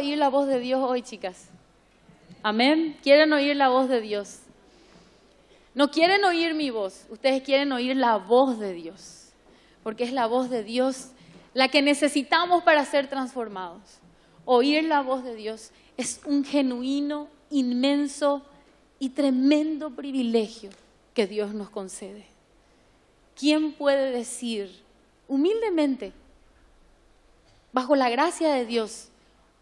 oír la voz de Dios hoy, chicas. Amén. Quieren oír la voz de Dios. No quieren oír mi voz, ustedes quieren oír la voz de Dios, porque es la voz de Dios la que necesitamos para ser transformados. Oír la voz de Dios es un genuino, inmenso y tremendo privilegio que Dios nos concede. ¿Quién puede decir humildemente, bajo la gracia de Dios,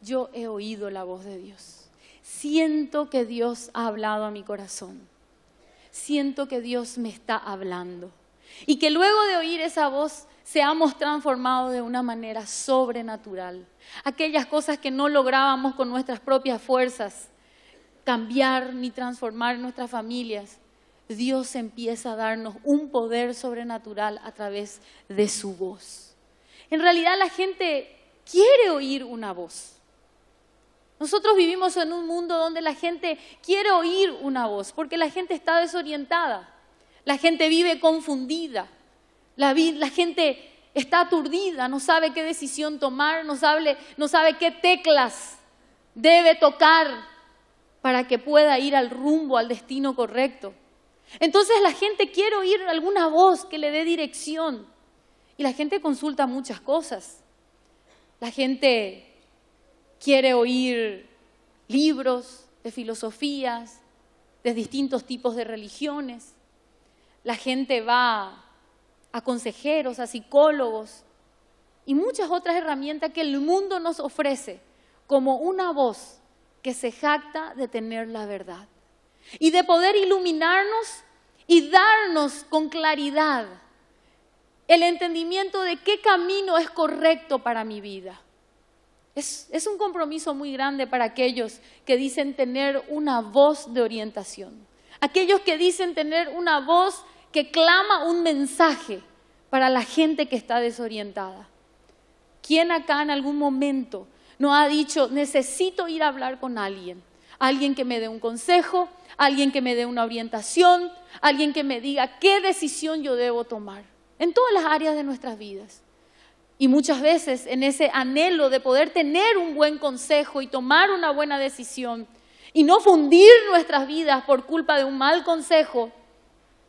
yo he oído la voz de Dios. Siento que Dios ha hablado a mi corazón. Siento que Dios me está hablando. Y que luego de oír esa voz seamos transformados de una manera sobrenatural. Aquellas cosas que no lográbamos con nuestras propias fuerzas, cambiar ni transformar nuestras familias, Dios empieza a darnos un poder sobrenatural a través de su voz. En realidad la gente quiere oír una voz. Nosotros vivimos en un mundo donde la gente quiere oír una voz, porque la gente está desorientada, la gente vive confundida, la, gente está aturdida, no sabe qué decisión tomar, no no sabe qué teclas debe tocar para que pueda ir al rumbo, al destino correcto. Entonces la gente quiere oír alguna voz que le dé dirección. Y la gente consulta muchas cosas. La gente quiere oír libros de filosofías, de distintos tipos de religiones. La gente va a consejeros, a psicólogos y muchas otras herramientas que el mundo nos ofrece como una voz que se jacta de tener la verdad y de poder iluminarnos y darnos con claridad el entendimiento de qué camino es correcto para mi vida. Es, un compromiso muy grande para aquellos que dicen tener una voz de orientación, aquellos que dicen tener una voz que clama un mensaje para la gente que está desorientada. ¿Quién acá en algún momento no ha dicho, necesito ir a hablar con alguien? Alguien que me dé un consejo, alguien que me dé una orientación, alguien que me diga qué decisión yo debo tomar en todas las áreas de nuestras vidas. Y muchas veces en ese anhelo de poder tener un buen consejo y tomar una buena decisión y no fundir nuestras vidas por culpa de un mal consejo,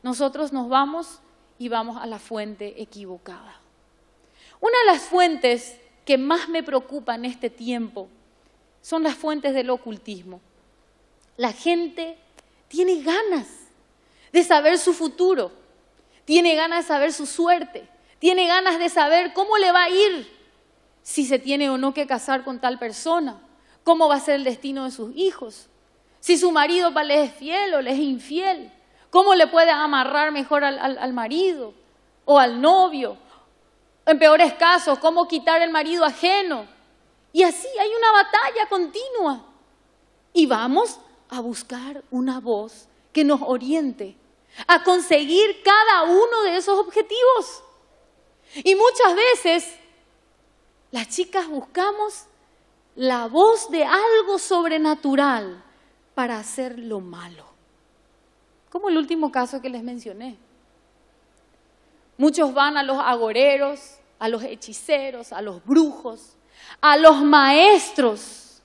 nosotros nos vamos y vamos a la fuente equivocada. Una de las fuentes que más me preocupa en este tiempo son las fuentes del ocultismo. La gente tiene ganas de saber su futuro, tiene ganas de saber su suerte tiene ganas de saber cómo le va a ir, si se tiene o no que casar con tal persona, cómo va a ser el destino de sus hijos, si su marido le es fiel o le es infiel, cómo le puede amarrar mejor al, al marido o al novio, en peores casos, cómo quitar el marido ajeno. Y así hay una batalla continua. Y vamos a buscar una voz que nos oriente a conseguir cada uno de esos objetivos. Y muchas veces las chicas buscamos la voz de algo sobrenatural para hacer lo malo. Como el último caso que les mencioné. Muchos van a los agoreros, a los hechiceros, a los brujos, a los maestros,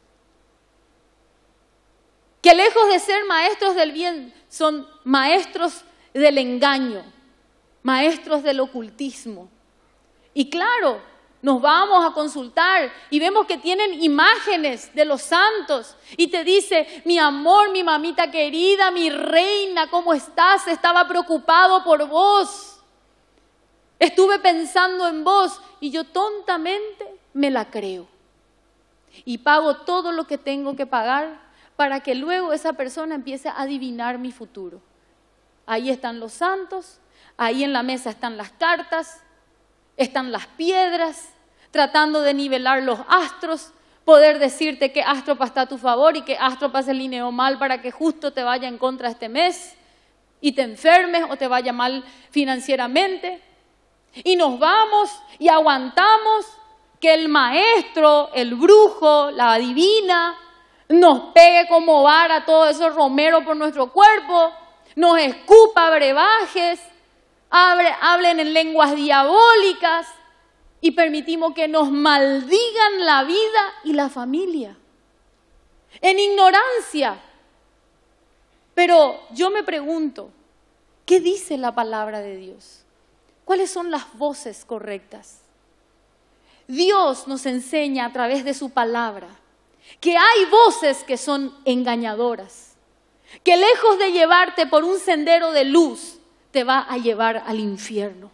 que lejos de ser maestros del bien, son maestros del engaño, maestros del ocultismo, y claro, nos vamos a consultar y vemos que tienen imágenes de los santos y te dice, mi amor, mi mamita querida, mi reina, ¿cómo estás? Estaba preocupado por vos. Estuve pensando en vos y yo tontamente me la creo. Y pago todo lo que tengo que pagar para que luego esa persona empiece a adivinar mi futuro. Ahí están los santos, ahí en la mesa están las cartas, están las piedras tratando de nivelar los astros, poder decirte qué astro está a tu favor y qué astro se alineó mal para que justo te vaya en contra este mes y te enfermes o te vaya mal financieramente. Y nos vamos y aguantamos que el maestro, el brujo, la divina, nos pegue como vara todo eso romero por nuestro cuerpo, nos escupa brebajes, hablen en lenguas diabólicas y permitimos que nos maldigan la vida y la familia. En ignorancia. Pero yo me pregunto, ¿qué dice la palabra de Dios? ¿Cuáles son las voces correctas? Dios nos enseña a través de su palabra que hay voces que son engañadoras, que lejos de llevarte por un sendero de luz, te va a llevar al infierno,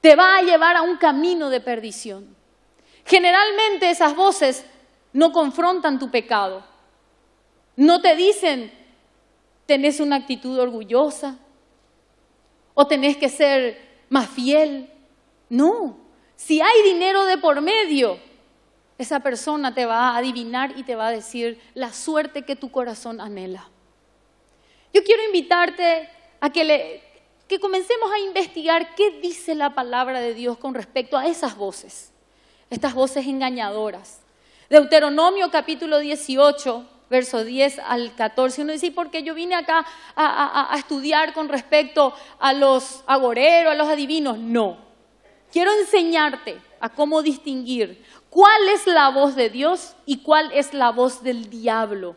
te va a llevar a un camino de perdición. Generalmente esas voces no confrontan tu pecado, no te dicen, tenés una actitud orgullosa o tenés que ser más fiel. No, si hay dinero de por medio, esa persona te va a adivinar y te va a decir la suerte que tu corazón anhela. Yo quiero invitarte a que le que comencemos a investigar qué dice la palabra de Dios con respecto a esas voces, estas voces engañadoras. Deuteronomio capítulo 18, verso 10 al 14. Uno dice, qué yo vine acá a, a estudiar con respecto a los agoreros, a los adivinos. No, quiero enseñarte a cómo distinguir cuál es la voz de Dios y cuál es la voz del diablo.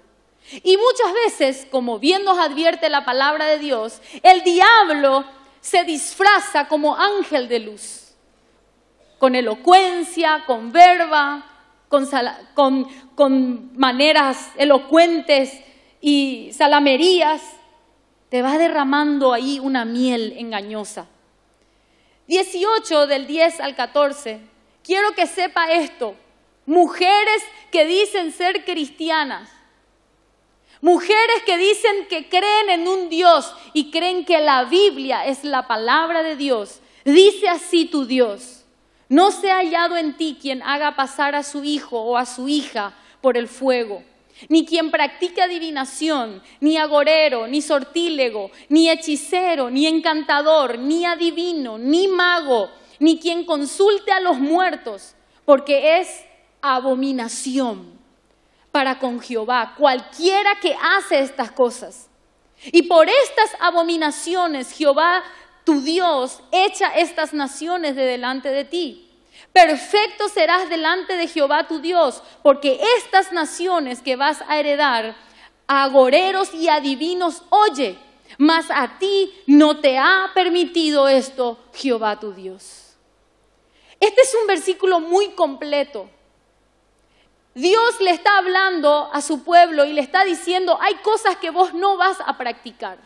Y muchas veces, como bien nos advierte la palabra de Dios, el diablo se disfraza como ángel de luz, con elocuencia, con verba, con, maneras elocuentes y salamerías, te va derramando ahí una miel engañosa. 18 del 10 al 14. Quiero que sepa esto. Mujeres que dicen ser cristianas, Mujeres que dicen que creen en un Dios y creen que la Biblia es la palabra de Dios. Dice así tu Dios. No se ha hallado en ti quien haga pasar a su hijo o a su hija por el fuego, ni quien practique adivinación, ni agorero, ni sortílego, ni hechicero, ni encantador, ni adivino, ni mago, ni quien consulte a los muertos, porque es abominación para con Jehová, cualquiera que hace estas cosas. Y por estas abominaciones Jehová, tu Dios, echa estas naciones de delante de ti. Perfecto serás delante de Jehová tu Dios, porque estas naciones que vas a heredar, agoreros y adivinos, oye, mas a ti no te ha permitido esto Jehová tu Dios. Este es un versículo muy completo Dios le está hablando a su pueblo y le está diciendo, hay cosas que vos no vas a practicar.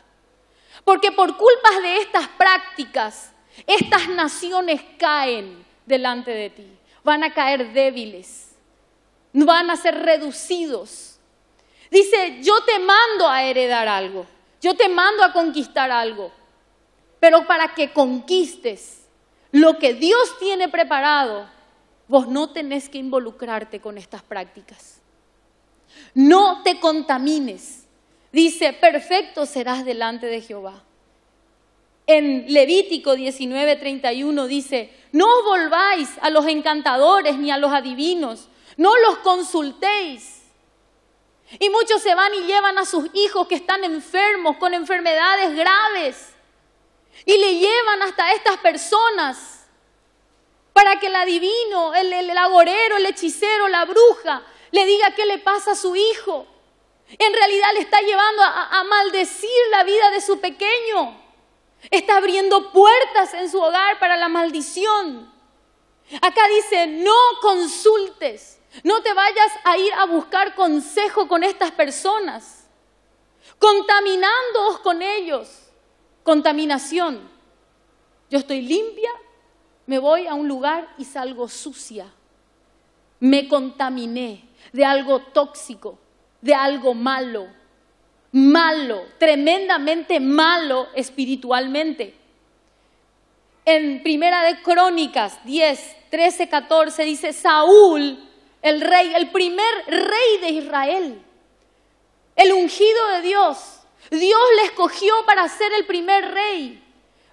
Porque por culpas de estas prácticas, estas naciones caen delante de ti. Van a caer débiles, van a ser reducidos. Dice, yo te mando a heredar algo, yo te mando a conquistar algo, pero para que conquistes lo que Dios tiene preparado, Vos no tenés que involucrarte con estas prácticas. No te contamines. Dice, perfecto serás delante de Jehová. En Levítico 19:31 dice, no os volváis a los encantadores ni a los adivinos, no los consultéis. Y muchos se van y llevan a sus hijos que están enfermos, con enfermedades graves, y le llevan hasta estas personas para que el adivino, el, el, el el hechicero, la bruja, le diga qué le pasa a su hijo. En realidad le está llevando a, a, maldecir la vida de su pequeño. Está abriendo puertas en su hogar para la maldición. Acá dice, no consultes, no te vayas a ir a buscar consejo con estas personas, contaminándoos con ellos. Contaminación. Yo estoy limpia, me voy a un lugar y salgo sucia. Me contaminé de algo tóxico, de algo malo, malo, tremendamente malo espiritualmente. En Primera de Crónicas 10, 13, 14 dice Saúl, el rey, el primer rey de Israel, el ungido de Dios. Dios le escogió para ser el primer rey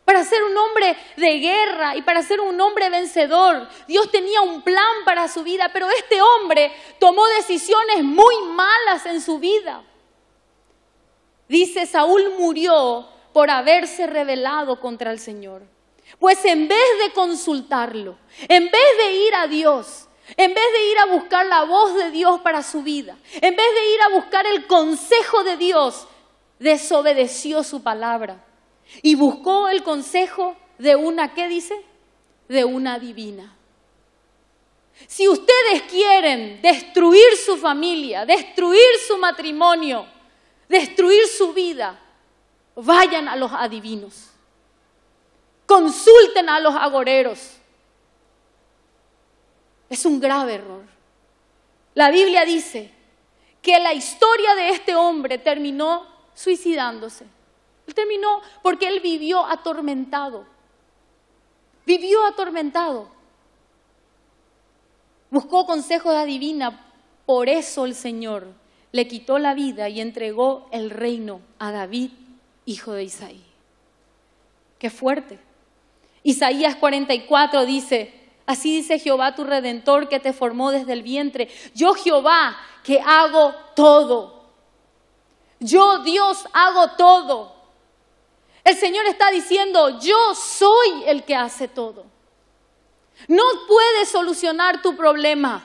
para ser un hombre de guerra y para ser un hombre vencedor. Dios tenía un plan para su vida, pero este hombre tomó decisiones muy malas en su vida. Dice, Saúl murió por haberse rebelado contra el Señor. Pues en vez de consultarlo, en vez de ir a Dios, en vez de ir a buscar la voz de Dios para su vida, en vez de ir a buscar el consejo de Dios, desobedeció su palabra y buscó el consejo de una, ¿qué dice? De una divina. Si ustedes quieren destruir su familia, destruir su matrimonio, destruir su vida, vayan a los adivinos. Consulten a los agoreros. Es un grave error. La Biblia dice que la historia de este hombre terminó suicidándose. Él terminó porque él vivió atormentado. Vivió atormentado. Buscó consejo de adivina. Por eso el Señor le quitó la vida y entregó el reino a David, hijo de Isaí. Qué fuerte. Isaías 44 dice, así dice Jehová tu redentor que te formó desde el vientre. Yo Jehová que hago todo. Yo Dios hago todo. El Señor está diciendo, yo soy el que hace todo. No puedes solucionar tu problema.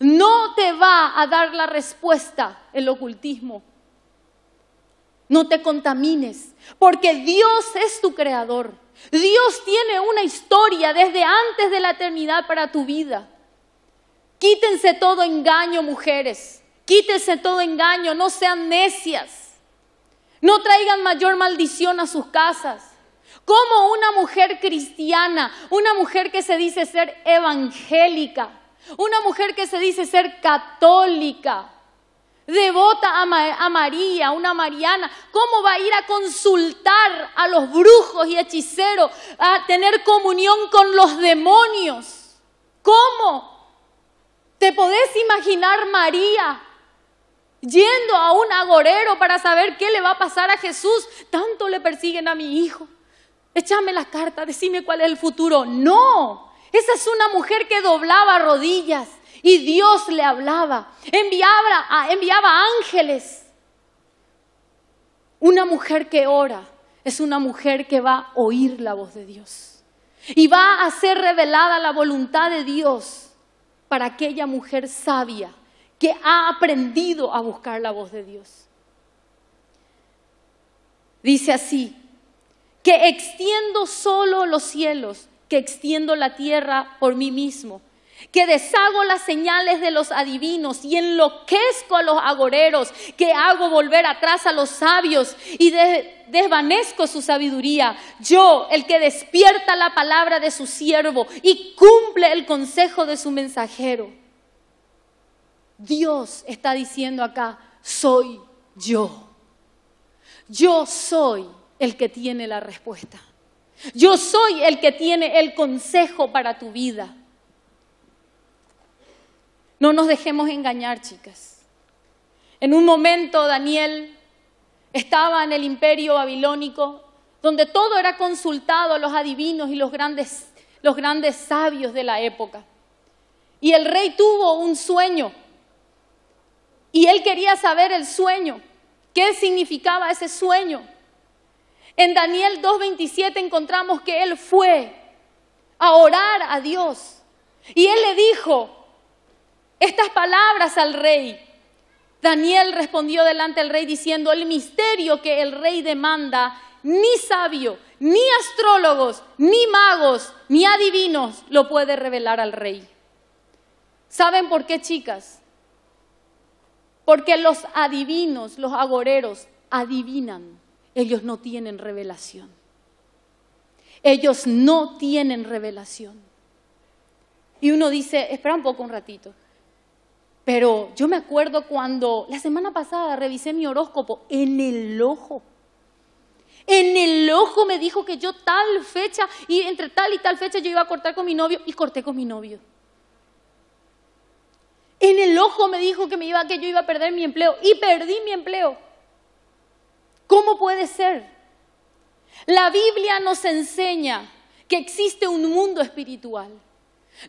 No te va a dar la respuesta el ocultismo. No te contamines, porque Dios es tu creador. Dios tiene una historia desde antes de la eternidad para tu vida. Quítense todo engaño, mujeres. Quítense todo engaño, no sean necias. No traigan mayor maldición a sus casas. ¿Cómo una mujer cristiana, una mujer que se dice ser evangélica, una mujer que se dice ser católica, devota a, a, María, una Mariana, ¿cómo va a ir a consultar a los brujos y hechiceros, a tener comunión con los demonios? ¿Cómo? ¿Te podés imaginar María yendo a un agorero para saber qué le va a pasar a Jesús. Tanto le persiguen a mi hijo. Échame la carta, decime cuál es el futuro. No, esa es una mujer que doblaba rodillas y Dios le hablaba, enviaba, enviaba ángeles. Una mujer que ora es una mujer que va a oír la voz de Dios y va a ser revelada la voluntad de Dios para aquella mujer sabia que ha aprendido a buscar la voz de Dios. Dice así, que extiendo solo los cielos, que extiendo la tierra por mí mismo, que deshago las señales de los adivinos y enloquezco a los agoreros, que hago volver atrás a los sabios y desvanezco su sabiduría. Yo, el que despierta la palabra de su siervo y cumple el consejo de su mensajero. Dios está diciendo acá, soy yo. Yo soy el que tiene la respuesta. Yo soy el que tiene el consejo para tu vida. No nos dejemos engañar, chicas. En un momento Daniel estaba en el imperio babilónico, donde todo era consultado a los adivinos y los grandes, los grandes sabios de la época. Y el rey tuvo un sueño y él quería saber el sueño, qué significaba ese sueño. En Daniel 2.27 encontramos que él fue a orar a Dios. Y él le dijo estas palabras al rey. Daniel respondió delante del rey diciendo, el misterio que el rey demanda, ni sabio, ni astrólogos, ni magos, ni adivinos lo puede revelar al rey. ¿Saben por qué, chicas? Porque los adivinos, los agoreros, adivinan. Ellos no tienen revelación. Ellos no tienen revelación. Y uno dice, espera un poco, un ratito. Pero yo me acuerdo cuando la semana pasada revisé mi horóscopo en el ojo. En el ojo me dijo que yo tal fecha y entre tal y tal fecha yo iba a cortar con mi novio y corté con mi novio. En el ojo me dijo que, me iba, que yo iba a perder mi empleo y perdí mi empleo. ¿Cómo puede ser? La Biblia nos enseña que existe un mundo espiritual.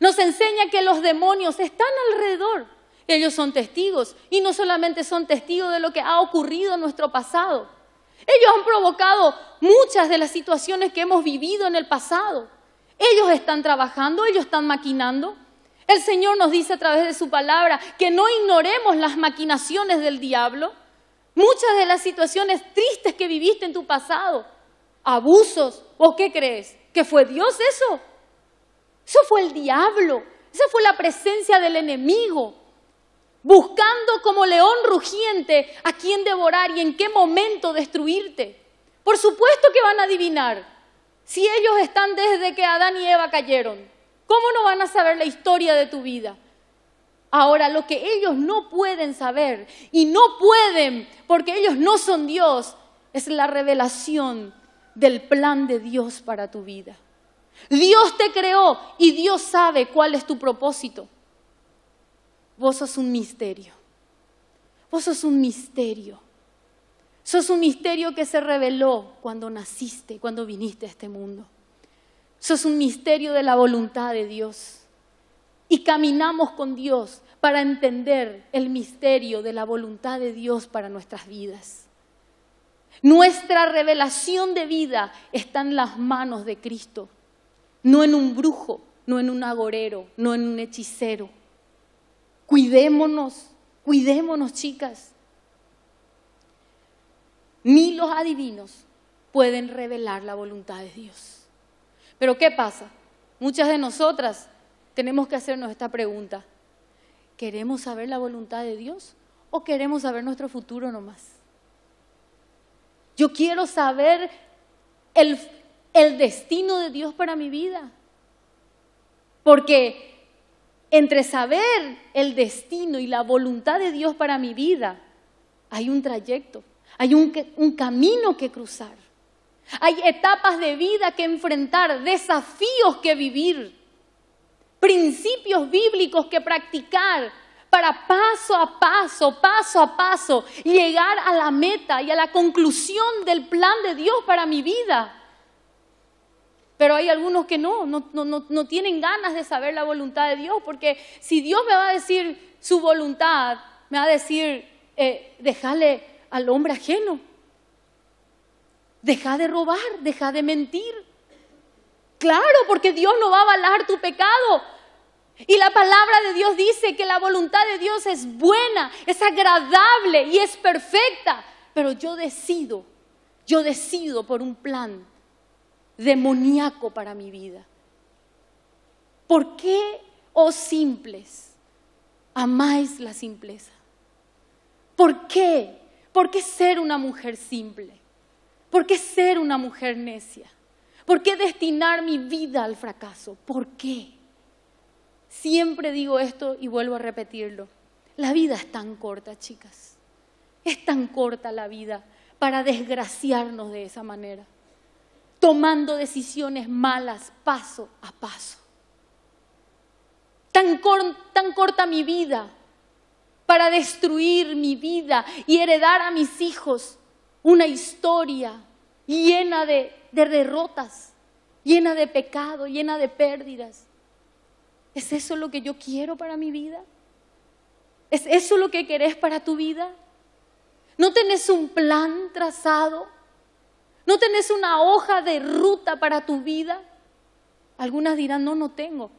Nos enseña que los demonios están alrededor. Ellos son testigos y no solamente son testigos de lo que ha ocurrido en nuestro pasado. Ellos han provocado muchas de las situaciones que hemos vivido en el pasado. Ellos están trabajando, ellos están maquinando. El Señor nos dice a través de su palabra que no ignoremos las maquinaciones del diablo. Muchas de las situaciones tristes que viviste en tu pasado, abusos, ¿o qué crees? ¿Que fue Dios eso? Eso fue el diablo, esa fue la presencia del enemigo, buscando como león rugiente a quién devorar y en qué momento destruirte. Por supuesto que van a adivinar si ellos están desde que Adán y Eva cayeron. ¿Cómo no van a saber la historia de tu vida? Ahora, lo que ellos no pueden saber y no pueden, porque ellos no son Dios, es la revelación del plan de Dios para tu vida. Dios te creó y Dios sabe cuál es tu propósito. Vos sos un misterio. Vos sos un misterio. Sos un misterio que se reveló cuando naciste, cuando viniste a este mundo. Eso es un misterio de la voluntad de Dios. Y caminamos con Dios para entender el misterio de la voluntad de Dios para nuestras vidas. Nuestra revelación de vida está en las manos de Cristo, no en un brujo, no en un agorero, no en un hechicero. Cuidémonos, cuidémonos chicas. Ni los adivinos pueden revelar la voluntad de Dios. Pero ¿qué pasa? Muchas de nosotras tenemos que hacernos esta pregunta. ¿Queremos saber la voluntad de Dios o queremos saber nuestro futuro nomás? Yo quiero saber el, el destino de Dios para mi vida. Porque entre saber el destino y la voluntad de Dios para mi vida, hay un trayecto, hay un, un, camino que cruzar. Hay etapas de vida que enfrentar, desafíos que vivir, principios bíblicos que practicar para paso a paso, paso a paso, llegar a la meta y a la conclusión del plan de Dios para mi vida. Pero hay algunos que no, no, no, no tienen ganas de saber la voluntad de Dios, porque si Dios me va a decir su voluntad, me va a decir, eh, dejarle al hombre ajeno. Deja de robar, deja de mentir. Claro, porque Dios no va a avalar tu pecado. Y la palabra de Dios dice que la voluntad de Dios es buena, es agradable y es perfecta. Pero yo decido, yo decido por un plan demoníaco para mi vida. ¿Por qué, oh simples, amáis la simpleza? ¿Por qué? ¿Por qué ser una mujer simple? ¿Por qué ser una mujer necia? ¿Por qué destinar mi vida al fracaso? ¿Por qué? Siempre digo esto y vuelvo a repetirlo. La vida es tan corta, chicas. Es tan corta la vida para desgraciarnos de esa manera, tomando decisiones malas paso a paso. Tan, corta mi vida para destruir mi vida y heredar a mis hijos una historia llena de, derrotas, llena de pecado, llena de pérdidas. ¿Es eso lo que yo quiero para mi vida? ¿Es eso lo que querés para tu vida? ¿No tenés un plan trazado? ¿No tenés una hoja de ruta para tu vida? Algunas dirán, no, no tengo.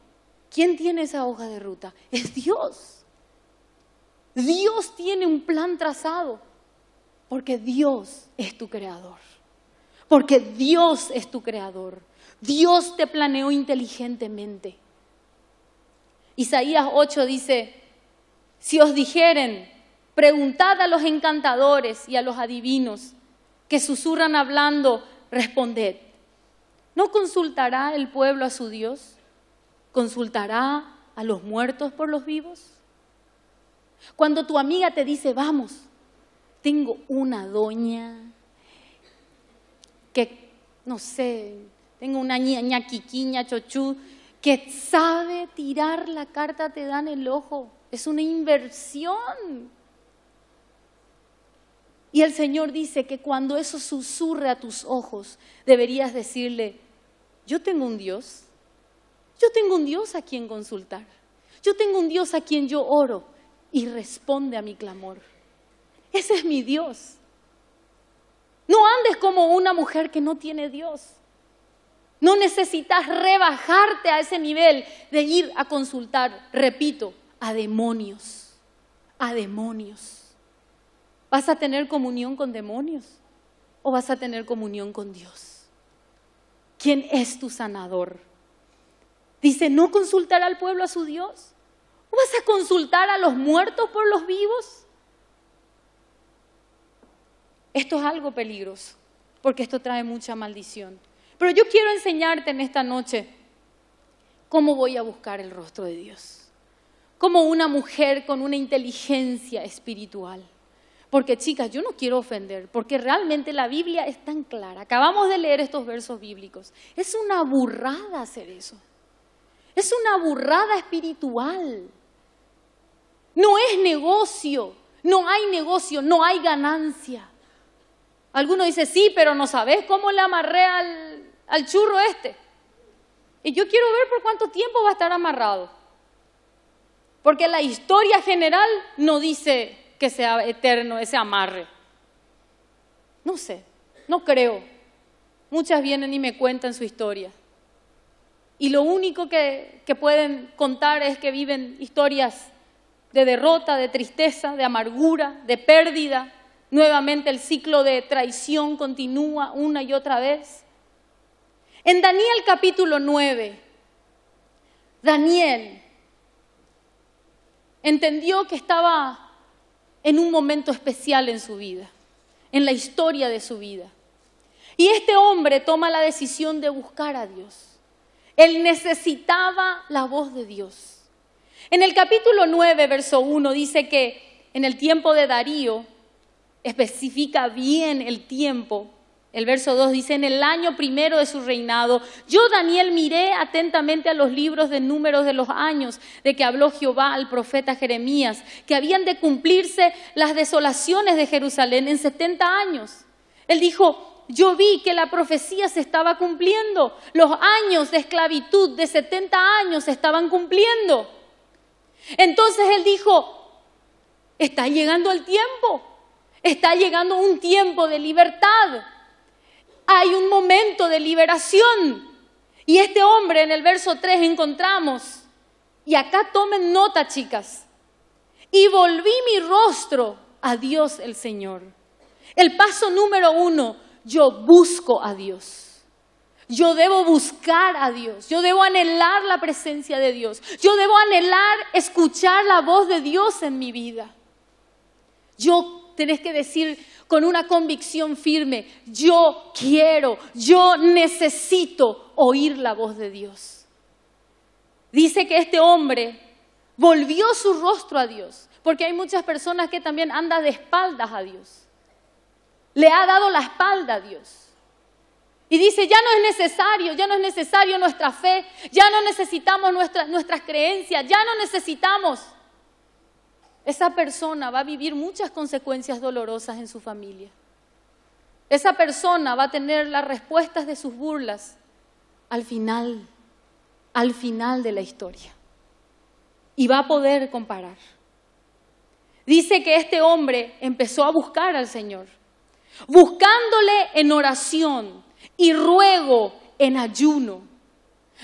¿Quién tiene esa hoja de ruta? Es Dios. Dios tiene un plan trazado. Porque Dios es tu creador. Porque Dios es tu creador. Dios te planeó inteligentemente. Isaías 8 dice, si os dijeren, preguntad a los encantadores y a los adivinos que susurran hablando, responded. ¿No consultará el pueblo a su Dios? ¿Consultará a los muertos por los vivos? Cuando tu amiga te dice, vamos, tengo una doña que, no sé, tengo una ña quiquiña, chochú, que sabe tirar la carta, te dan el ojo. Es una inversión. Y el Señor dice que cuando eso susurre a tus ojos, deberías decirle, yo tengo un Dios, yo tengo un Dios a quien consultar, yo tengo un Dios a quien yo oro y responde a mi clamor. Ese es mi Dios. No andes como una mujer que no tiene Dios. No necesitas rebajarte a ese nivel de ir a consultar, repito, a demonios, a demonios. ¿Vas a tener comunión con demonios o vas a tener comunión con Dios? ¿Quién es tu sanador? Dice, no consultar al pueblo a su Dios. ¿O vas a consultar a los muertos por los vivos? Esto es algo peligroso, porque esto trae mucha maldición. Pero yo quiero enseñarte en esta noche cómo voy a buscar el rostro de Dios. Como una mujer con una inteligencia espiritual. Porque chicas, yo no quiero ofender, porque realmente la Biblia es tan clara. Acabamos de leer estos versos bíblicos. Es una burrada hacer eso. Es una burrada espiritual. No es negocio, no hay negocio, no hay ganancia. Alguno dice, sí, pero no sabes cómo le amarré al, churro este. Y yo quiero ver por cuánto tiempo va a estar amarrado. Porque la historia general no dice que sea eterno ese amarre. No sé, no creo. Muchas vienen y me cuentan su historia. Y lo único que pueden contar es que viven historias de derrota, de tristeza, de amargura, de pérdida, Nuevamente el ciclo de traición continúa una y otra vez. En Daniel capítulo 9, Daniel entendió que estaba en un momento especial en su vida, en la historia de su vida. Y este hombre toma la decisión de buscar a Dios. Él necesitaba la voz de Dios. En el capítulo 9, verso 1 dice que en el tiempo de Darío, especifica bien el tiempo. El verso 2 dice, en el año primero de su reinado, yo Daniel miré atentamente a los libros de números de los años de que habló Jehová al profeta Jeremías, que habían de cumplirse las desolaciones de Jerusalén en 70 años. Él dijo, yo vi que la profecía se estaba cumpliendo. Los años de esclavitud de 70 años se estaban cumpliendo. Entonces él dijo, está llegando el tiempo. Está llegando un tiempo de libertad. Hay un momento de liberación. Y este hombre en el verso 3 encontramos, y acá tomen nota chicas, y volví mi rostro a Dios el Señor. El paso número uno, yo busco a Dios. Yo debo buscar a Dios, yo debo anhelar la presencia de Dios, yo debo anhelar escuchar la voz de Dios en mi vida. Yo tenés que decir con una convicción firme, yo quiero, yo necesito oír la voz de Dios. Dice que este hombre volvió su rostro a Dios, porque hay muchas personas que también andan de espaldas a Dios. Le ha dado la espalda a Dios. Y dice, ya no es necesario, ya no es necesario nuestra fe, ya no necesitamos nuestras creencias, ya no necesitamos esa persona va a vivir muchas consecuencias dolorosas en su familia. Esa persona va a tener las respuestas de sus burlas al final, al final de la historia. Y va a poder comparar. Dice que este hombre empezó a buscar al Señor, buscándole en oración y ruego en ayuno.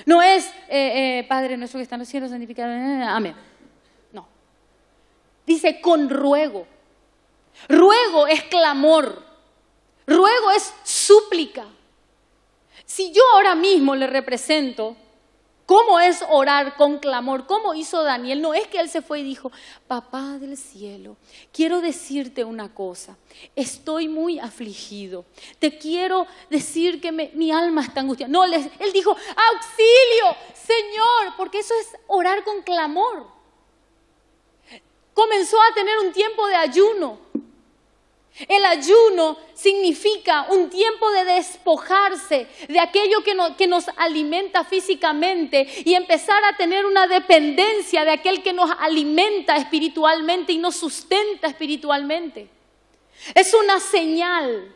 No es, eh, eh, Padre nuestro que está en los cielos, santificado, amén Dice, con ruego. Ruego es clamor. Ruego es súplica. Si yo ahora mismo le represento cómo es orar con clamor, cómo hizo Daniel, no es que él se fue y dijo, papá del cielo, quiero decirte una cosa, estoy muy afligido, te quiero decir que mi alma está angustiada. No, él dijo, auxilio, Señor, porque eso es orar con clamor comenzó a tener un tiempo de ayuno. El ayuno significa un tiempo de despojarse de aquello que, nos alimenta físicamente y empezar a tener una dependencia de aquel que nos alimenta espiritualmente y nos sustenta espiritualmente. Es una señal,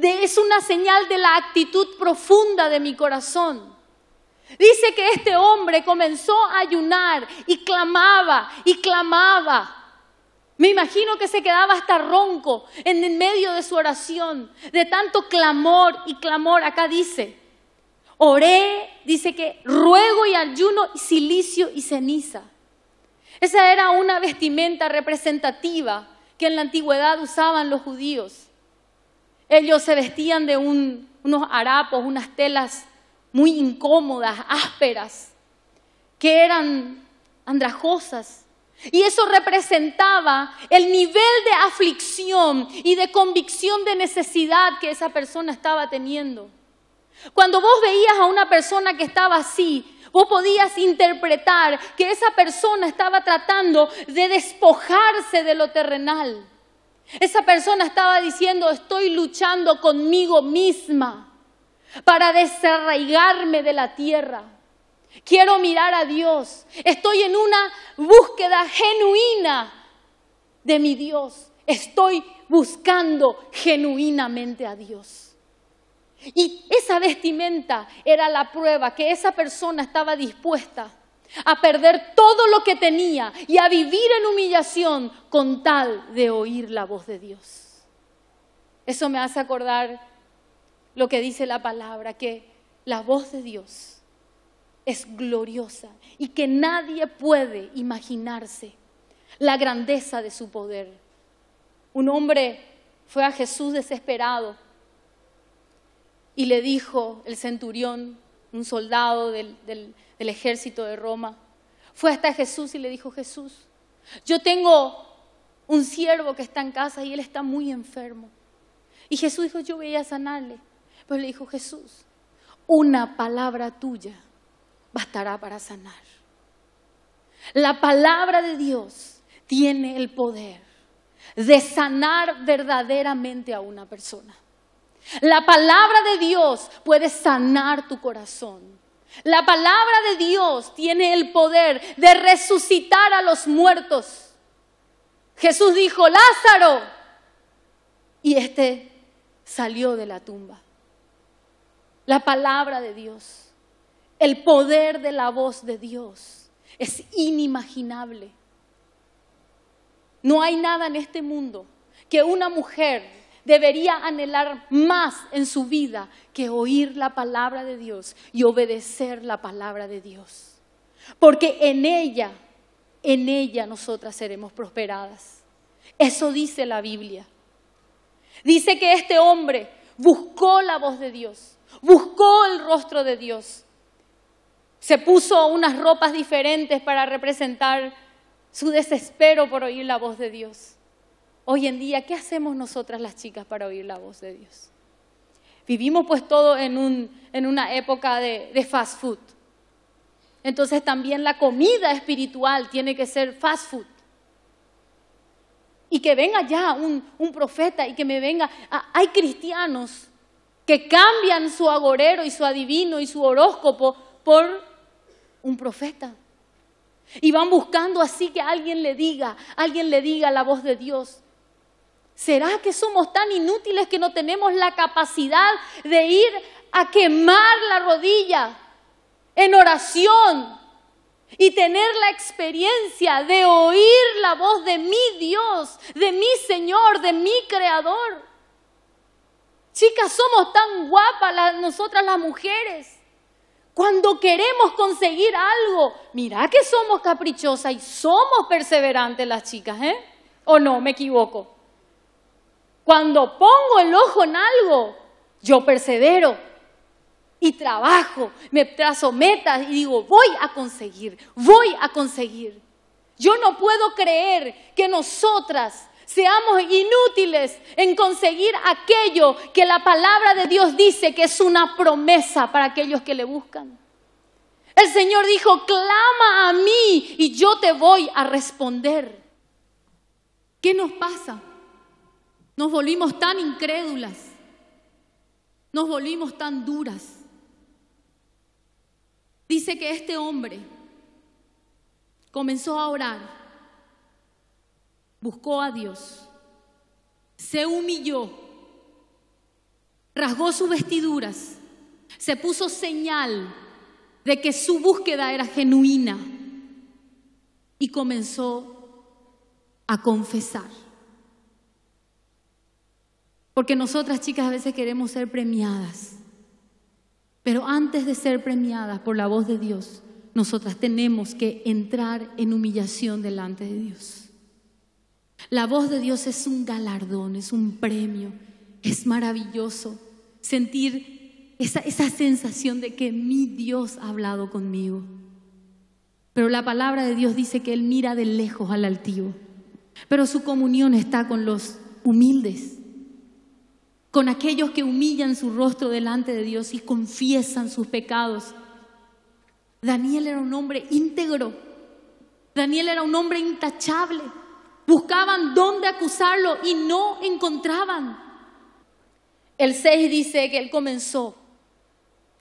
es una señal de la actitud profunda de mi corazón. Dice que este hombre comenzó a ayunar y clamaba y clamaba. Me imagino que se quedaba hasta ronco en el medio de su oración, de tanto clamor y clamor. Acá dice, oré, dice que ruego y ayuno y silicio y ceniza. Esa era una vestimenta representativa que en la antigüedad usaban los judíos. Ellos se vestían de unos harapos, unas telas muy incómodas, ásperas, que eran andrajosas. Y eso representaba el nivel de aflicción y de convicción de necesidad que esa persona estaba teniendo. Cuando vos veías a una persona que estaba así, vos podías interpretar que esa persona estaba tratando de despojarse de lo terrenal. Esa persona estaba diciendo, estoy luchando conmigo misma para desarraigarme de la tierra. Quiero mirar a Dios. Estoy en una búsqueda genuina de mi Dios. Estoy buscando genuinamente a Dios. Y esa vestimenta era la prueba que esa persona estaba dispuesta a perder todo lo que tenía y a vivir en humillación con tal de oír la voz de Dios. Eso me hace acordar lo que dice la palabra, que la voz de Dios es gloriosa y que nadie puede imaginarse la grandeza de su poder. Un hombre fue a Jesús desesperado y le dijo el centurión, un soldado del, ejército de Roma, fue hasta Jesús y le dijo, Jesús, yo tengo un siervo que está en casa y él está muy enfermo. Y Jesús dijo, yo voy a sanarle. Pues le dijo Jesús, una palabra tuya bastará para sanar. La palabra de Dios tiene el poder de sanar verdaderamente a una persona. La palabra de Dios puede sanar tu corazón. La palabra de Dios tiene el poder de resucitar a los muertos. Jesús dijo, Lázaro. Y este salió de la tumba la palabra de Dios, el poder de la voz de Dios es inimaginable. No hay nada en este mundo que una mujer debería anhelar más en su vida que oír la palabra de Dios y obedecer la palabra de Dios. Porque en ella, en ella nosotras seremos prosperadas. Eso dice la Biblia. Dice que este hombre buscó la voz de Dios buscó el rostro de Dios. Se puso unas ropas diferentes para representar su desespero por oír la voz de Dios. Hoy en día, ¿qué hacemos nosotras las chicas para oír la voz de Dios? Vivimos pues todo en, una época de, fast food. Entonces también la comida espiritual tiene que ser fast food. Y que venga ya un, profeta y que me venga. Ah, hay cristianos que cambian su agorero y su adivino y su horóscopo por un profeta. Y van buscando así que alguien le diga, alguien le diga la voz de Dios. ¿Será que somos tan inútiles que no tenemos la capacidad de ir a quemar la rodilla en oración y tener la experiencia de oír la voz de mi Dios, de mi Señor, de mi Creador? Chicas, somos tan guapas nosotras las mujeres. Cuando queremos conseguir algo, mira que somos caprichosas y somos perseverantes las chicas, ¿eh? ¿O no? Me equivoco. Cuando pongo el ojo en algo, yo persevero y trabajo, me trazo metas y digo, voy a conseguir, voy a conseguir. Yo no puedo creer que nosotras Seamos inútiles en conseguir aquello que la palabra de Dios dice que es una promesa para aquellos que le buscan. El Señor dijo, clama a mí y yo te voy a responder. ¿Qué nos pasa? Nos volvimos tan incrédulas, nos volvimos tan duras. Dice que este hombre comenzó a orar buscó a Dios, se humilló, rasgó sus vestiduras, se puso señal de que su búsqueda era genuina y comenzó a confesar. Porque nosotras chicas a veces queremos ser premiadas, pero antes de ser premiadas por la voz de Dios, nosotras tenemos que entrar en humillación delante de Dios. La voz de Dios es un galardón, es un premio, es maravilloso sentir esa, sensación de que mi Dios ha hablado conmigo. Pero la palabra de Dios dice que Él mira de lejos al altivo, pero su comunión está con los humildes, con aquellos que humillan su rostro delante de Dios y confiesan sus pecados. Daniel era un hombre íntegro, Daniel era un hombre intachable. Buscaban dónde acusarlo y no encontraban. El 6 dice que él comenzó.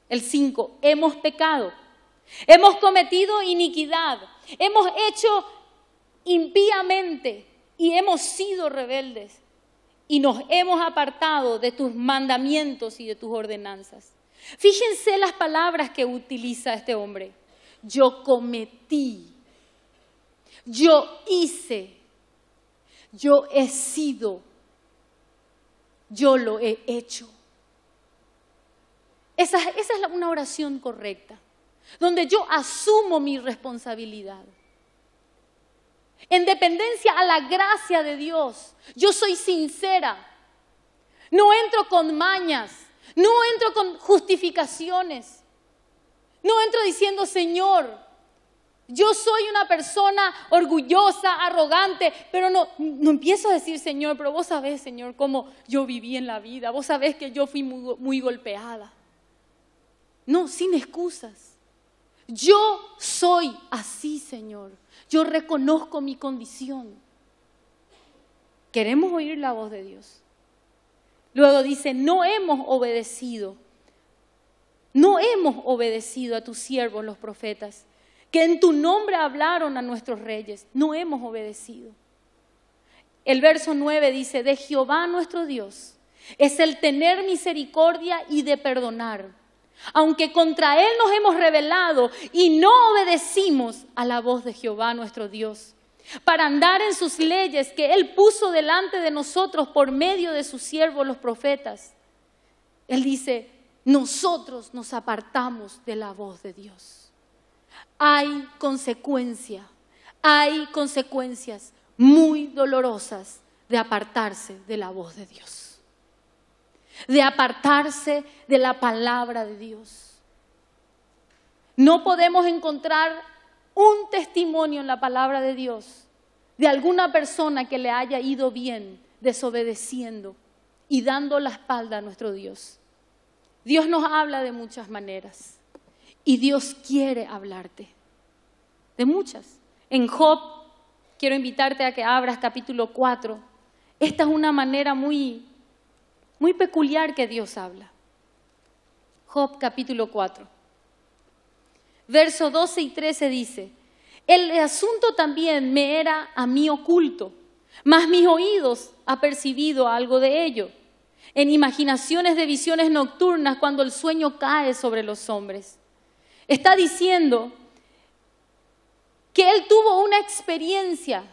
El 5, hemos pecado. Hemos cometido iniquidad. Hemos hecho impíamente y hemos sido rebeldes y nos hemos apartado de tus mandamientos y de tus ordenanzas. Fíjense las palabras que utiliza este hombre. Yo cometí, yo hice, yo he sido, yo lo he hecho. Esa, es una oración correcta, donde yo asumo mi responsabilidad. En dependencia a la gracia de Dios, yo soy sincera. No entro con mañas, no entro con justificaciones. No entro diciendo, Señor, yo soy una persona orgullosa, arrogante, pero no, empiezo a decir, Señor, pero vos sabés, Señor, cómo yo viví en la vida, vos sabés que yo fui muy, muy golpeada. No, sin excusas. Yo soy así, Señor. Yo reconozco mi condición. Queremos oír la voz de Dios. Luego dice, no hemos obedecido. No hemos obedecido a tus siervos los profetas que en tu nombre hablaron a nuestros reyes, no hemos obedecido. El verso 9 dice, de Jehová nuestro Dios es el tener misericordia y de perdonar. Aunque contra Él nos hemos rebelado y no obedecimos a la voz de Jehová nuestro Dios, para andar en sus leyes que Él puso delante de nosotros por medio de sus siervos los profetas. Él dice, nosotros nos apartamos de la voz de Dios hay consecuencia, hay consecuencias muy dolorosas de apartarse de la voz de Dios, de apartarse de la palabra de Dios. No podemos encontrar un testimonio en la palabra de Dios de alguna persona que le haya ido bien desobedeciendo y dando la espalda a nuestro Dios. Dios nos habla de muchas maneras. Y Dios quiere hablarte de muchas. En Job, quiero invitarte a que abras capítulo 4. Esta es una manera muy, muy peculiar que Dios habla. Job capítulo 4. Verso 12 y 13 dice, el asunto también me era a mí oculto, mas mis oídos ha percibido algo de ello, en imaginaciones de visiones nocturnas cuando el sueño cae sobre los hombres está diciendo que él tuvo una experiencia.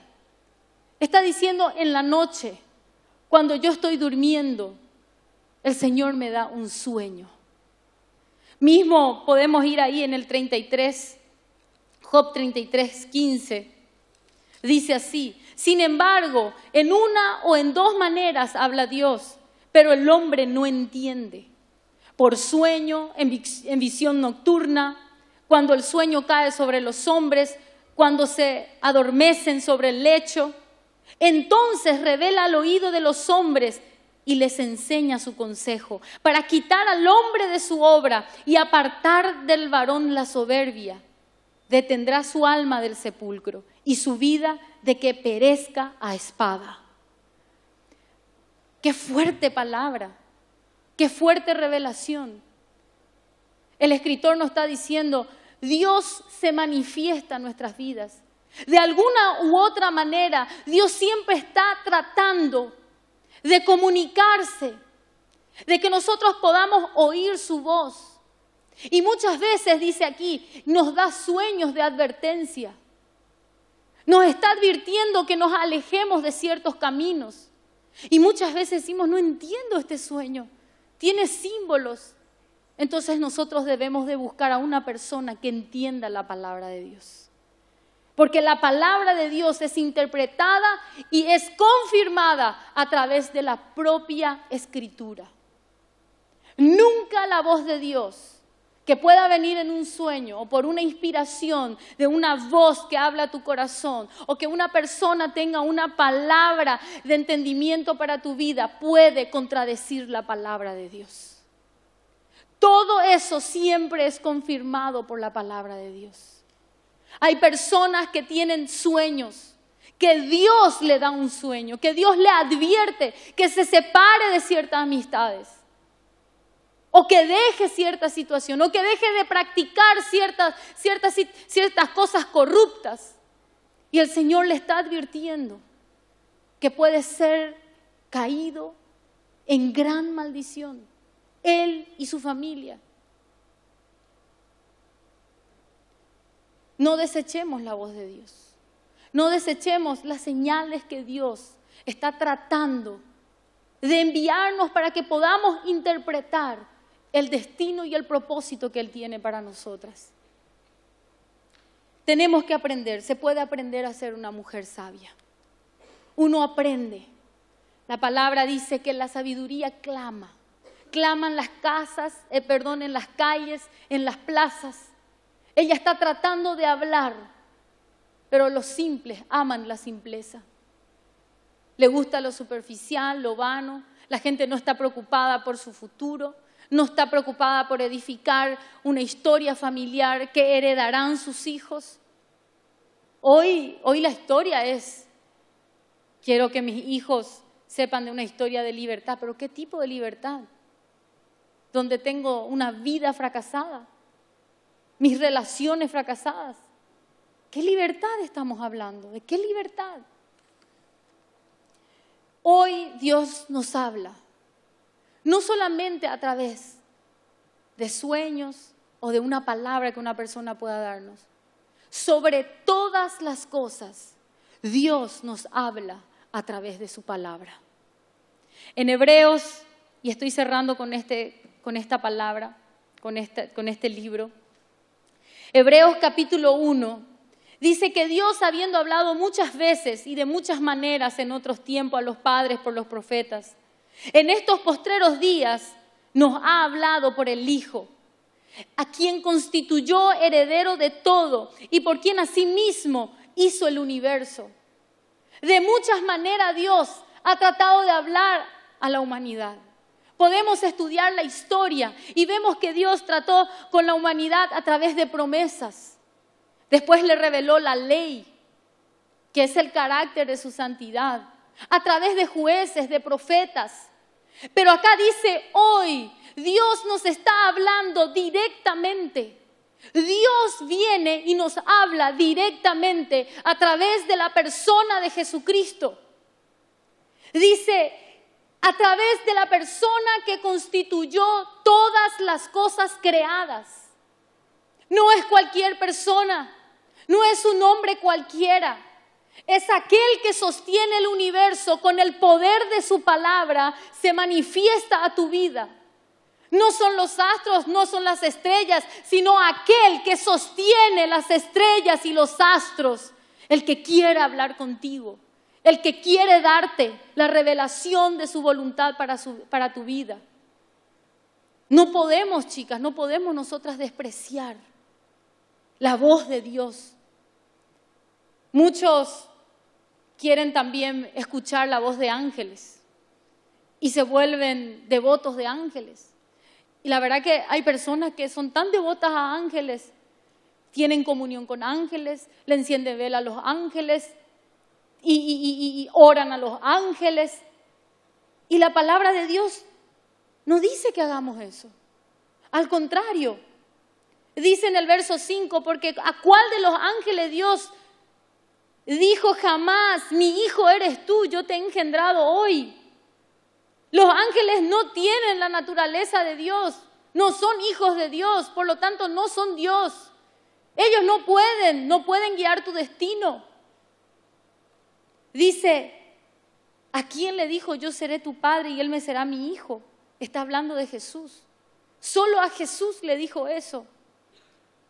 Está diciendo en la noche, cuando yo estoy durmiendo, el Señor me da un sueño. Mismo podemos ir ahí en el 33, Job 33, 15. Dice así, sin embargo, en una o en dos maneras habla Dios, pero el hombre no entiende por sueño, en, visión nocturna, cuando el sueño cae sobre los hombres, cuando se adormecen sobre el lecho. Entonces revela al oído de los hombres y les enseña su consejo, para quitar al hombre de su obra y apartar del varón la soberbia. Detendrá su alma del sepulcro y su vida de que perezca a espada. Qué fuerte palabra. Qué fuerte revelación. El escritor nos está diciendo, Dios se manifiesta en nuestras vidas. De alguna u otra manera, Dios siempre está tratando de comunicarse, de que nosotros podamos oír su voz. Y muchas veces, dice aquí, nos da sueños de advertencia. Nos está advirtiendo que nos alejemos de ciertos caminos. Y muchas veces decimos, no entiendo este sueño tiene símbolos. Entonces nosotros debemos de buscar a una persona que entienda la palabra de Dios. Porque la palabra de Dios es interpretada y es confirmada a través de la propia escritura. Nunca la voz de Dios que pueda venir en un sueño o por una inspiración de una voz que habla a tu corazón o que una persona tenga una palabra de entendimiento para tu vida, puede contradecir la palabra de Dios. Todo eso siempre es confirmado por la palabra de Dios. Hay personas que tienen sueños, que Dios le da un sueño, que Dios le advierte que se separe de ciertas amistades o que deje cierta situación, o que deje de practicar ciertas, ciertas, cosas corruptas. Y el Señor le está advirtiendo que puede ser caído en gran maldición, él y su familia. No desechemos la voz de Dios, no desechemos las señales que Dios está tratando de enviarnos para que podamos interpretar el destino y el propósito que Él tiene para nosotras. Tenemos que aprender, se puede aprender a ser una mujer sabia. Uno aprende. La palabra dice que la sabiduría clama. Claman las casas, eh, perdón, en las calles, en las plazas. Ella está tratando de hablar, pero los simples aman la simpleza. Le gusta lo superficial, lo vano. La gente no está preocupada por su futuro no está preocupada por edificar una historia familiar que heredarán sus hijos. Hoy, hoy la historia es, quiero que mis hijos sepan de una historia de libertad, pero ¿qué tipo de libertad? Donde tengo una vida fracasada, mis relaciones fracasadas. ¿Qué libertad estamos hablando? ¿De qué libertad? Hoy Dios nos habla no solamente a través de sueños o de una palabra que una persona pueda darnos. Sobre todas las cosas, Dios nos habla a través de su palabra. En Hebreos, y estoy cerrando con, este, con esta palabra, con este, con este libro, Hebreos capítulo 1, Dice que Dios, habiendo hablado muchas veces y de muchas maneras en otros tiempos a los padres por los profetas, en estos postreros días nos ha hablado por el Hijo, a quien constituyó heredero de todo y por quien asimismo hizo el universo. De muchas maneras Dios ha tratado de hablar a la humanidad. Podemos estudiar la historia y vemos que Dios trató con la humanidad a través de promesas. Después le reveló la ley, que es el carácter de su santidad, a través de jueces, de profetas. Pero acá dice hoy, Dios nos está hablando directamente. Dios viene y nos habla directamente a través de la persona de Jesucristo. Dice, a través de la persona que constituyó todas las cosas creadas. No es cualquier persona, no es un hombre cualquiera. Es aquel que sostiene el universo con el poder de su palabra, se manifiesta a tu vida. No son los astros, no son las estrellas, sino aquel que sostiene las estrellas y los astros, el que quiere hablar contigo, el que quiere darte la revelación de su voluntad para, tu vida. No podemos, chicas, no podemos nosotras despreciar la voz de Dios Muchos quieren también escuchar la voz de ángeles y se vuelven devotos de ángeles. Y la verdad que hay personas que son tan devotas a ángeles, tienen comunión con ángeles, le encienden vela a los ángeles y, oran a los ángeles. Y la palabra de Dios no dice que hagamos eso. Al contrario, dice en el verso 5, porque a cuál de los ángeles Dios dijo jamás, mi hijo eres tú, yo te he engendrado hoy. Los ángeles no tienen la naturaleza de Dios, no son hijos de Dios, por lo tanto no son Dios. Ellos no pueden, no pueden guiar tu destino. Dice, ¿a quién le dijo yo seré tu padre y él me será mi hijo? Está hablando de Jesús. Solo a Jesús le dijo eso.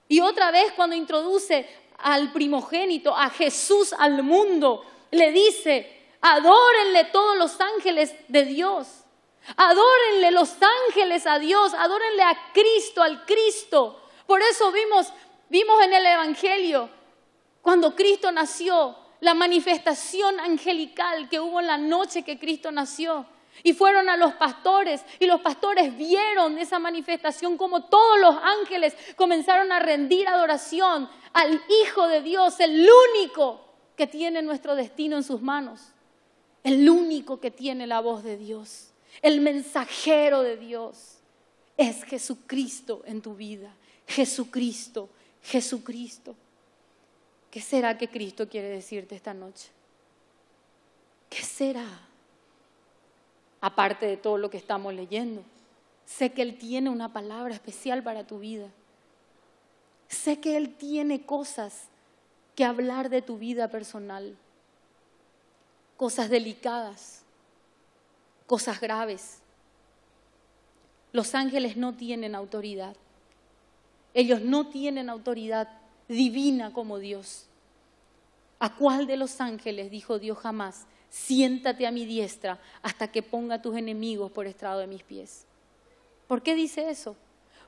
Y otra vez cuando introduce, al primogénito, a Jesús al mundo. Le dice, adórenle todos los ángeles de Dios. Adórenle los ángeles a Dios, adórenle a Cristo, al Cristo. Por eso vimos, vimos en el Evangelio, cuando Cristo nació, la manifestación angelical que hubo en la noche que Cristo nació. Y fueron a los pastores y los pastores vieron esa manifestación como todos los ángeles comenzaron a rendir adoración al Hijo de Dios, el único que tiene nuestro destino en sus manos, el único que tiene la voz de Dios, el mensajero de Dios. Es Jesucristo en tu vida, Jesucristo, Jesucristo. ¿Qué será que Cristo quiere decirte esta noche? ¿Qué será? aparte de todo lo que estamos leyendo. Sé que Él tiene una palabra especial para tu vida. Sé que Él tiene cosas que hablar de tu vida personal, cosas delicadas, cosas graves. Los ángeles no tienen autoridad. Ellos no tienen autoridad divina como Dios. ¿A cuál de los ángeles dijo Dios jamás? siéntate a mi diestra hasta que ponga a tus enemigos por estrado de mis pies. ¿Por qué dice eso?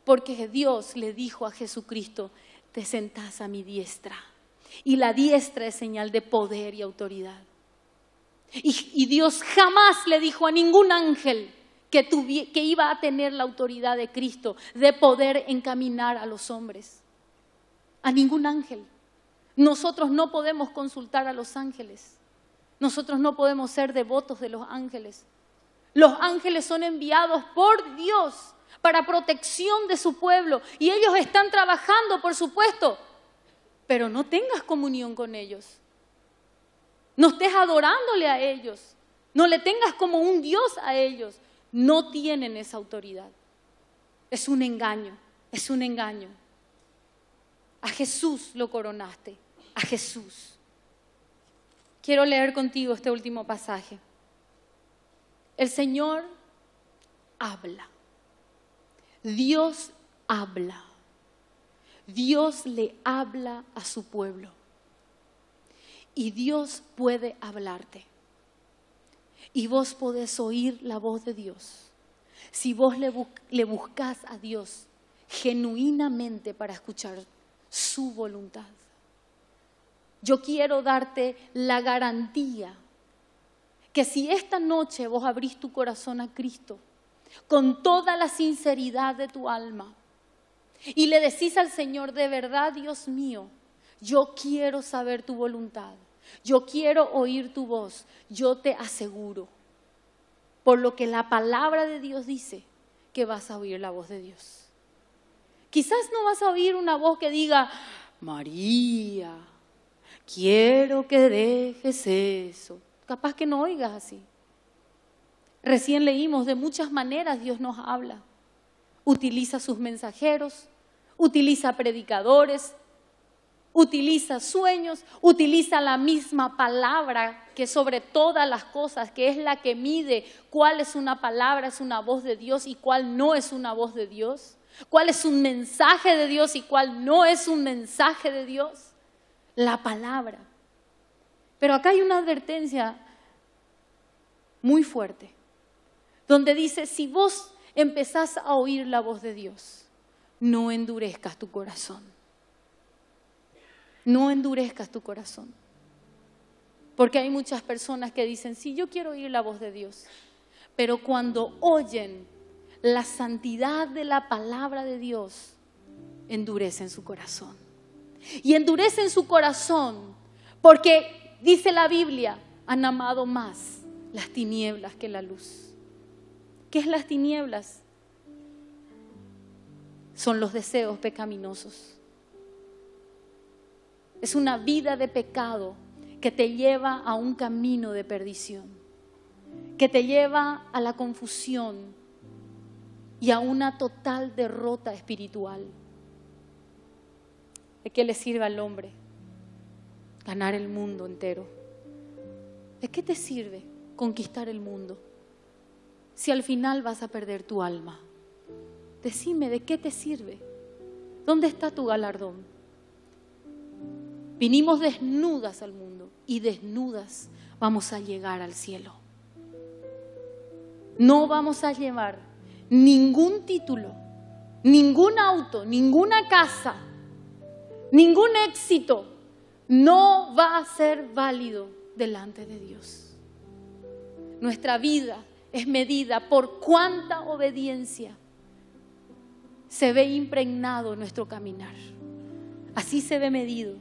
Porque Dios le dijo a Jesucristo, te sentás a mi diestra. Y la diestra es señal de poder y autoridad. Y, Dios jamás le dijo a ningún ángel que iba a tener la autoridad de Cristo, de poder encaminar a los hombres. A ningún ángel. Nosotros no podemos consultar a los ángeles. Nosotros no podemos ser devotos de los ángeles. Los ángeles son enviados por Dios para protección de su pueblo y ellos están trabajando, por supuesto, pero no tengas comunión con ellos. No estés adorándole a ellos. No le tengas como un Dios a ellos. No tienen esa autoridad. Es un engaño, es un engaño. A Jesús lo coronaste, a Jesús. Quiero leer contigo este último pasaje. El Señor habla. Dios habla. Dios le habla a su pueblo. Y Dios puede hablarte. Y vos podés oír la voz de Dios. Si vos le, buscás a Dios genuinamente para escuchar su voluntad yo quiero darte la garantía que si esta noche vos abrís tu corazón a Cristo, con toda la sinceridad de tu alma, y le decís al Señor, de verdad, Dios mío, yo quiero saber tu voluntad, yo quiero oír tu voz, yo te aseguro, por lo que la palabra de Dios dice, que vas a oír la voz de Dios. Quizás no vas a oír una voz que diga, María, quiero que dejes eso. Capaz que no oigas así. Recién leímos, de muchas maneras Dios nos habla. Utiliza sus mensajeros, utiliza predicadores, utiliza sueños, utiliza la misma palabra que sobre todas las cosas, que es la que mide cuál es una palabra, es una voz de Dios y cuál no es una voz de Dios, cuál es un mensaje de Dios y cuál no es un mensaje de Dios la palabra. Pero acá hay una advertencia muy fuerte, donde dice, si vos empezás a oír la voz de Dios, no endurezcas tu corazón. No endurezcas tu corazón. Porque hay muchas personas que dicen, sí, yo quiero oír la voz de Dios, pero cuando oyen la santidad de la palabra de Dios, endurecen su corazón y endurecen su corazón porque, dice la Biblia, han amado más las tinieblas que la luz. ¿Qué es las tinieblas? Son los deseos pecaminosos. Es una vida de pecado que te lleva a un camino de perdición, que te lleva a la confusión y a una total derrota espiritual. ¿De qué le sirve al hombre ganar el mundo entero? ¿De qué te sirve conquistar el mundo si al final vas a perder tu alma? Decime, ¿de qué te sirve? ¿Dónde está tu galardón? Vinimos desnudas al mundo y desnudas vamos a llegar al cielo. No vamos a llevar ningún título, ningún auto, ninguna casa, ningún éxito no va a ser válido delante de Dios. Nuestra vida es medida por cuánta obediencia se ve impregnado nuestro caminar. Así se ve medido.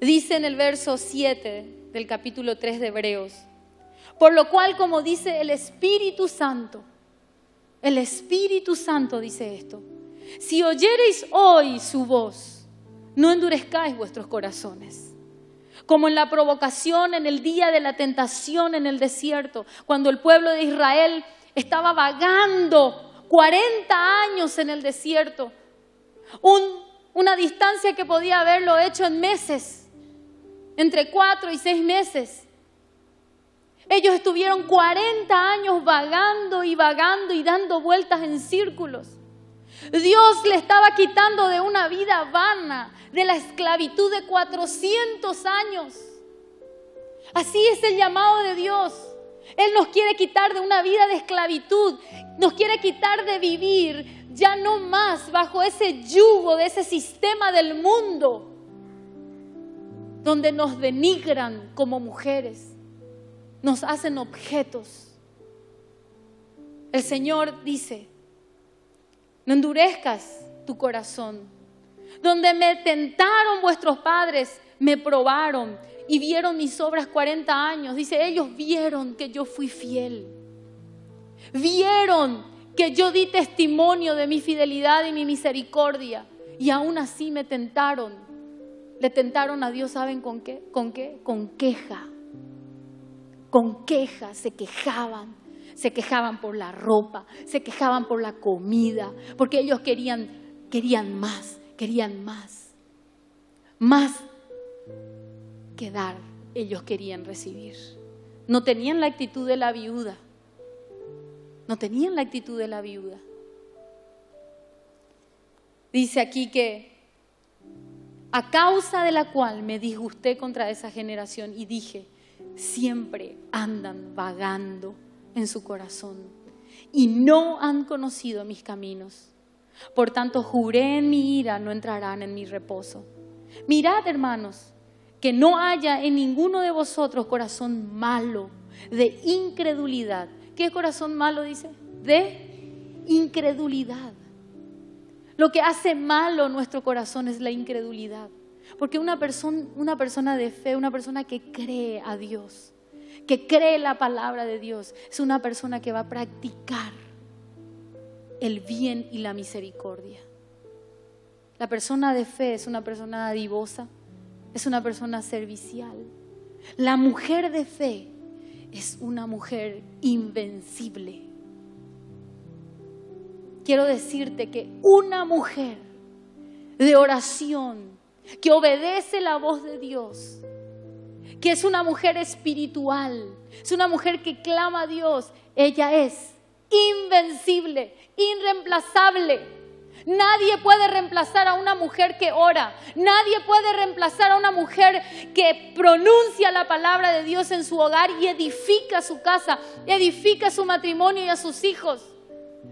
Dice en el verso 7 del capítulo 3 de Hebreos, por lo cual, como dice el Espíritu Santo, el Espíritu Santo dice esto, si oyereis hoy su voz, no endurezcáis vuestros corazones. Como en la provocación, en el día de la tentación en el desierto, cuando el pueblo de Israel estaba vagando 40 años en el desierto, una distancia que podía haberlo hecho en meses, entre cuatro y seis meses. Ellos estuvieron 40 años vagando y vagando y dando vueltas en círculos. Dios le estaba quitando de una vida vana, de la esclavitud de 400 años. Así es el llamado de Dios. Él nos quiere quitar de una vida de esclavitud, nos quiere quitar de vivir ya no más bajo ese yugo de ese sistema del mundo donde nos denigran como mujeres, nos hacen objetos. El Señor dice, no endurezcas tu corazón. Donde me tentaron vuestros padres, me probaron y vieron mis obras 40 años. Dice, ellos vieron que yo fui fiel. Vieron que yo di testimonio de mi fidelidad y mi misericordia. Y aún así me tentaron. Le tentaron a Dios, ¿saben con qué? ¿Con qué? Con queja. Con queja, se quejaban se quejaban por la ropa, se quejaban por la comida, porque ellos querían, querían más, querían más, más que dar, ellos querían recibir. No tenían la actitud de la viuda, no tenían la actitud de la viuda. Dice aquí que a causa de la cual me disgusté contra esa generación y dije, siempre andan vagando en su corazón y no han conocido mis caminos. Por tanto, juré en mi ira, no entrarán en mi reposo. Mirad, hermanos, que no haya en ninguno de vosotros corazón malo de incredulidad. ¿Qué corazón malo? Dice, de incredulidad. Lo que hace malo nuestro corazón es la incredulidad. Porque una persona, una persona de fe, una persona que cree a Dios, que cree la palabra de Dios es una persona que va a practicar el bien y la misericordia. La persona de fe es una persona adivosa, es una persona servicial. La mujer de fe es una mujer invencible. Quiero decirte que una mujer de oración que obedece la voz de Dios que es una mujer espiritual, es una mujer que clama a Dios. Ella es invencible, irreemplazable. Nadie puede reemplazar a una mujer que ora. Nadie puede reemplazar a una mujer que pronuncia la palabra de Dios en su hogar y edifica su casa, edifica su matrimonio y a sus hijos.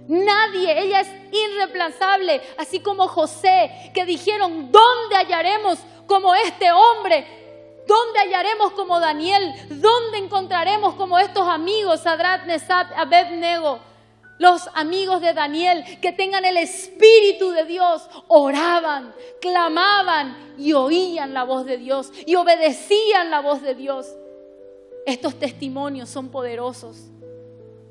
Nadie, ella es irreemplazable, así como José, que dijeron, ¿dónde hallaremos como este hombre ¿Dónde hallaremos como Daniel? ¿Dónde encontraremos como estos amigos, Sadrat, Nesat, Abednego? Los amigos de Daniel que tengan el Espíritu de Dios oraban, clamaban y oían la voz de Dios y obedecían la voz de Dios. Estos testimonios son poderosos.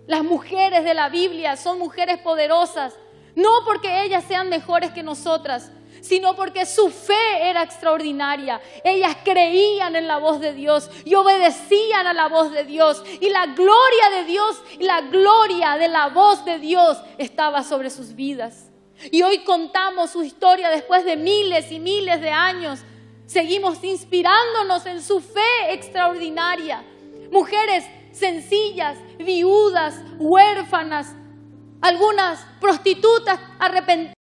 Las mujeres de la Biblia son mujeres poderosas, no porque ellas sean mejores que nosotras, sino porque su fe era extraordinaria. Ellas creían en la voz de Dios y obedecían a la voz de Dios. Y la gloria de Dios, y la gloria de la voz de Dios estaba sobre sus vidas. Y hoy contamos su historia después de miles y miles de años. Seguimos inspirándonos en su fe extraordinaria. Mujeres sencillas, viudas, huérfanas, algunas prostitutas arrepentidas